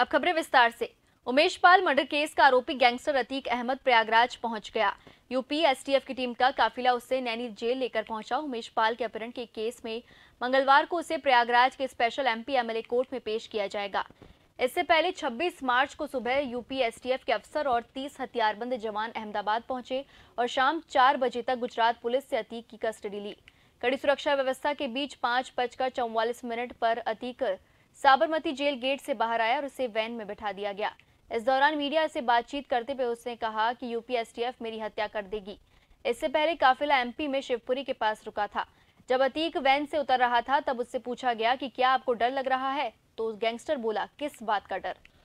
अब खबरें विस्तार से उमेश पाल मर्डर केस का आरोपी गैंगस्टर अतीक अहमद प्रयागराज पहुंच गया यूपी एसटीएफ की टीम का काफिला उससे नैनी जेल लेकर पहुंचा उमेश पाल के अपहरण के केस में मंगलवार को उसे प्रयागराज के स्पेशल एमपी एमएलए कोर्ट में पेश किया जाएगा इससे पहले 26 मार्च को सुबह यूपी एसटीएफ के अफसर और 30 हथियारबंद जवान अहमदाबाद पहुंचे और शाम चार बजे तक गुजरात पुलिस से अतीक की कस्टडी ली कड़ी सुरक्षा व्यवस्था के बीच पाँच बजकर चौवालीस मिनट पर अतीक साबरमती जेल गेट से बाहर आया और उसे वैन में बैठा दिया गया इस दौरान मीडिया से बातचीत करते हुए उसने कहा कि यूपीएसटीएफ मेरी हत्या कर देगी इससे पहले काफिला एमपी में शिवपुरी के पास रुका था जब अतीक वैन से उतर रहा था तब उससे पूछा गया कि क्या आपको डर लग रहा है तो गैंगस्टर बोला किस बात का डर